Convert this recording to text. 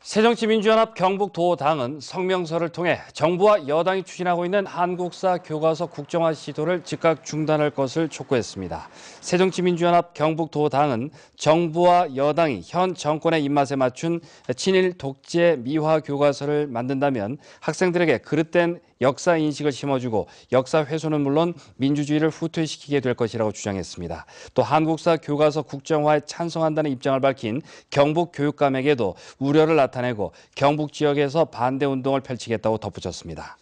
새정치민주연합 경북도당은 성명서를 통해 정부와 여당이 추진하고 있는 한국사 교과서 국정화 시도를 즉각 중단할 것을 촉구했습니다. 새정치민주연합 경북도당은 정부와 여당이 현 정권의 입맛에 맞춘 친일 독재 미화 교과서를 만든다면 학생들에게 그릇된 역사 인식을 심어주고 역사 훼손은 물론 민주주의를 후퇴시키게 될 것이라고 주장했습니다. 또 한국사 교과서 국정화에 찬성한다는 입장을 밝힌 경북 교육감에게도 우려를 나타냈습니다. 나타내고 경북 지역에서 반대 운동을 펼치겠다고 덧붙였습니다.